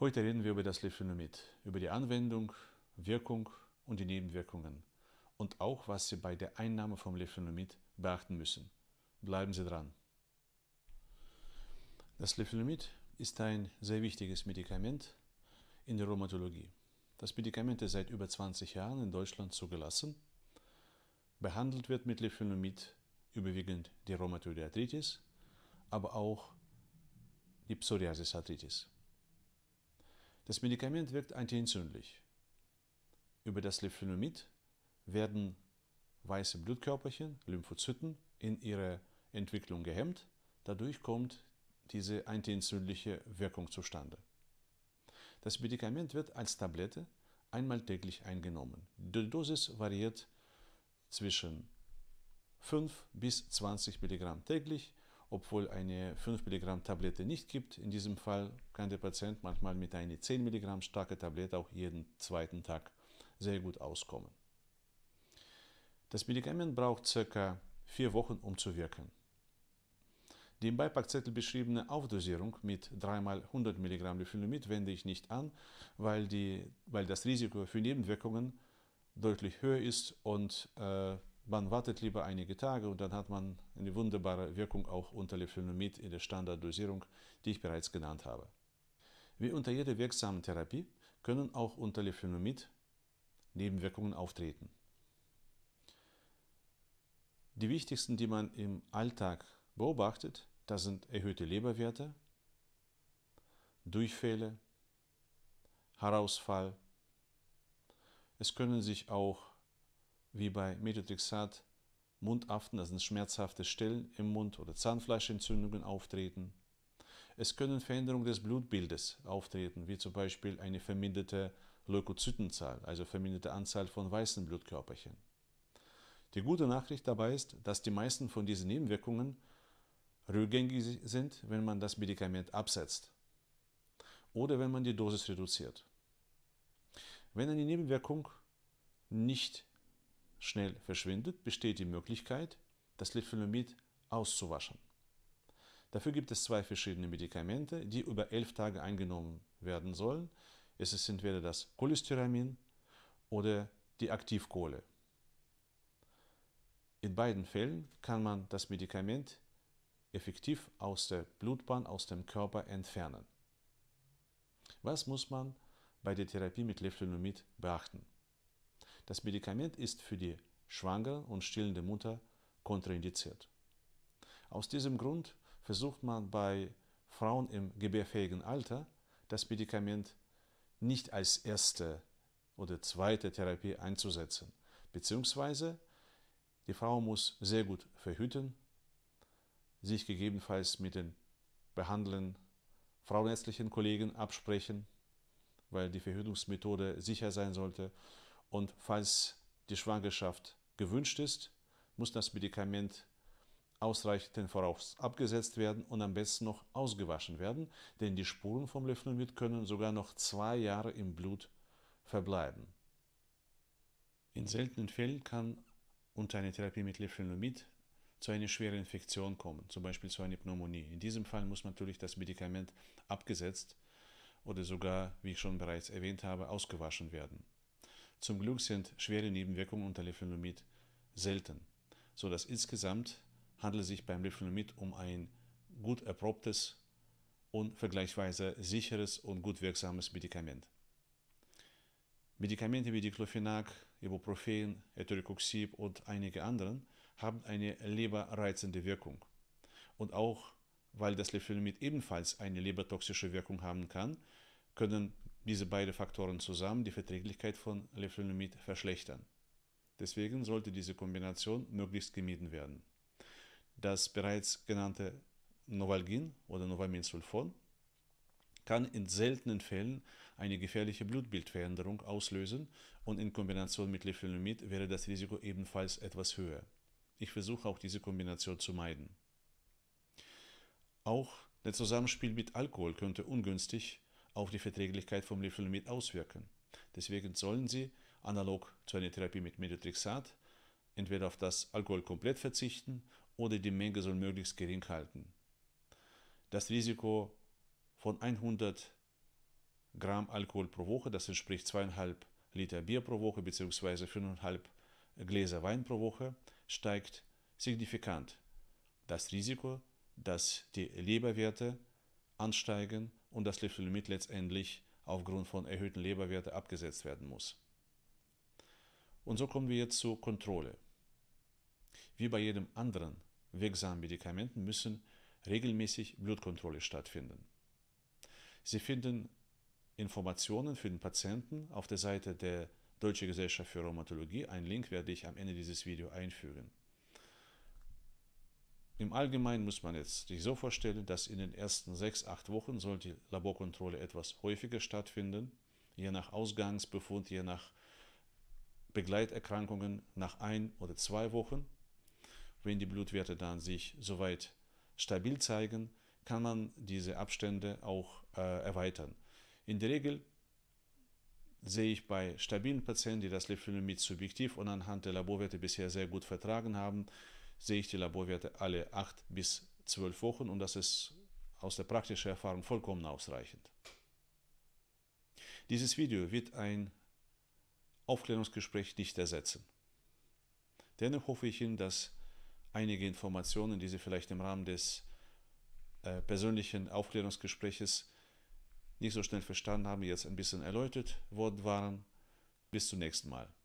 Heute reden wir über das Lipönomid, über die Anwendung, Wirkung und die Nebenwirkungen und auch, was Sie bei der Einnahme vom Lipönomid beachten müssen. Bleiben Sie dran. Das Lipönomid ist ein sehr wichtiges Medikament in der Rheumatologie. Das Medikament ist seit über 20 Jahren in Deutschland zugelassen. Behandelt wird mit Lipönomid überwiegend die Rheumatoide Arthritis, aber auch die Psoriasis Arthritis. Das Medikament wirkt antientzündlich. Über das Leflunomid werden weiße Blutkörperchen, Lymphozyten, in ihrer Entwicklung gehemmt. Dadurch kommt diese antientzündliche Wirkung zustande. Das Medikament wird als Tablette einmal täglich eingenommen. Die Dosis variiert zwischen 5 bis 20 Milligramm täglich obwohl eine 5 Milligramm Tablette nicht gibt. In diesem Fall kann der Patient manchmal mit einer 10 Milligramm starke Tablette auch jeden zweiten Tag sehr gut auskommen. Das Medikament braucht circa 4 Wochen, um zu wirken. Die im Beipackzettel beschriebene Aufdosierung mit 3x100 mg Leflunomid wende ich nicht an, weil, die, weil das Risiko für Nebenwirkungen deutlich höher ist und äh, man wartet lieber einige Tage und dann hat man eine wunderbare Wirkung auch unter Leflunomid in der Standarddosierung, die ich bereits genannt habe. Wie unter jeder wirksamen Therapie können auch unter Leflunomid Nebenwirkungen auftreten. Die wichtigsten, die man im Alltag beobachtet, das sind erhöhte Leberwerte, Durchfälle, Herausfall. Es können sich auch wie bei Methotrexat Mundaften, das sind schmerzhafte Stellen im Mund oder Zahnfleischentzündungen auftreten. Es können Veränderungen des Blutbildes auftreten, wie zum Beispiel eine verminderte Leukozytenzahl, also verminderte Anzahl von weißen Blutkörperchen. Die gute Nachricht dabei ist, dass die meisten von diesen Nebenwirkungen rückgängig sind, wenn man das Medikament absetzt oder wenn man die Dosis reduziert. Wenn eine Nebenwirkung nicht schnell verschwindet, besteht die Möglichkeit, das Lithylomid auszuwaschen. Dafür gibt es zwei verschiedene Medikamente, die über elf Tage eingenommen werden sollen. Es ist entweder das Cholesteramin oder die Aktivkohle. In beiden Fällen kann man das Medikament effektiv aus der Blutbahn, aus dem Körper entfernen. Was muss man bei der Therapie mit Leflunomid beachten? Das Medikament ist für die schwangere und stillende Mutter kontraindiziert. Aus diesem Grund versucht man bei Frauen im gebärfähigen Alter, das Medikament nicht als erste oder zweite Therapie einzusetzen, beziehungsweise die Frau muss sehr gut verhüten, sich gegebenenfalls mit den behandelnden frauenärztlichen Kollegen absprechen, weil die Verhütungsmethode sicher sein sollte und falls die Schwangerschaft gewünscht ist, muss das Medikament ausreichend voraus abgesetzt werden und am besten noch ausgewaschen werden, denn die Spuren vom Löffelmyt können sogar noch zwei Jahre im Blut verbleiben. In seltenen Fällen kann unter einer Therapie mit Leflunomid zu einer schweren Infektion kommen, zum Beispiel zu einer Pneumonie. In diesem Fall muss natürlich das Medikament abgesetzt oder sogar, wie ich schon bereits erwähnt habe, ausgewaschen werden. Zum Glück sind schwere Nebenwirkungen unter Leflunomid selten, sodass insgesamt handelt es sich beim Leflunomid um ein gut erprobtes und vergleichsweise sicheres und gut wirksames Medikament. Medikamente wie Diclofenac, Ibuprofen, Etoricoxib und einige anderen haben eine leberreizende Wirkung. Und auch weil das Leflunomid ebenfalls eine lebertoxische Wirkung haben kann, können diese beiden Faktoren zusammen die Verträglichkeit von Leflunomid verschlechtern. Deswegen sollte diese Kombination möglichst gemieden werden. Das bereits genannte Novalgin oder Novaminsulfon kann in seltenen Fällen eine gefährliche Blutbildveränderung auslösen und in Kombination mit Leflunomid wäre das Risiko ebenfalls etwas höher. Ich versuche auch diese Kombination zu meiden. Auch der Zusammenspiel mit Alkohol könnte ungünstig auf die Verträglichkeit von Liflunomid auswirken. Deswegen sollen Sie, analog zu einer Therapie mit Methotrexat, entweder auf das Alkohol komplett verzichten oder die Menge soll möglichst gering halten. Das Risiko von 100 Gramm Alkohol pro Woche, das entspricht zweieinhalb Liter Bier pro Woche bzw. 5,5 Gläser Wein pro Woche, steigt signifikant. Das Risiko, dass die Leberwerte ansteigen und das Lipsolymid letztendlich aufgrund von erhöhten Leberwerten abgesetzt werden muss. Und so kommen wir jetzt zur Kontrolle. Wie bei jedem anderen wirksamen Medikamenten müssen regelmäßig Blutkontrolle stattfinden. Sie finden Informationen für den Patienten auf der Seite der Deutschen Gesellschaft für Rheumatologie. Einen Link werde ich am Ende dieses Videos einfügen. Im Allgemeinen muss man jetzt sich so vorstellen, dass in den ersten sechs, acht Wochen soll die Laborkontrolle etwas häufiger stattfinden, je nach Ausgangsbefund, je nach Begleiterkrankungen nach ein oder zwei Wochen. Wenn die Blutwerte dann sich soweit stabil zeigen, kann man diese Abstände auch äh, erweitern. In der Regel sehe ich bei stabilen Patienten, die das mit subjektiv und anhand der Laborwerte bisher sehr gut vertragen haben, sehe ich die Laborwerte alle 8 bis 12 Wochen und das ist aus der praktischen Erfahrung vollkommen ausreichend. Dieses Video wird ein Aufklärungsgespräch nicht ersetzen. Dennoch hoffe ich Ihnen, dass einige Informationen, die Sie vielleicht im Rahmen des äh, persönlichen Aufklärungsgespräches nicht so schnell verstanden haben, jetzt ein bisschen erläutert worden waren. Bis zum nächsten Mal.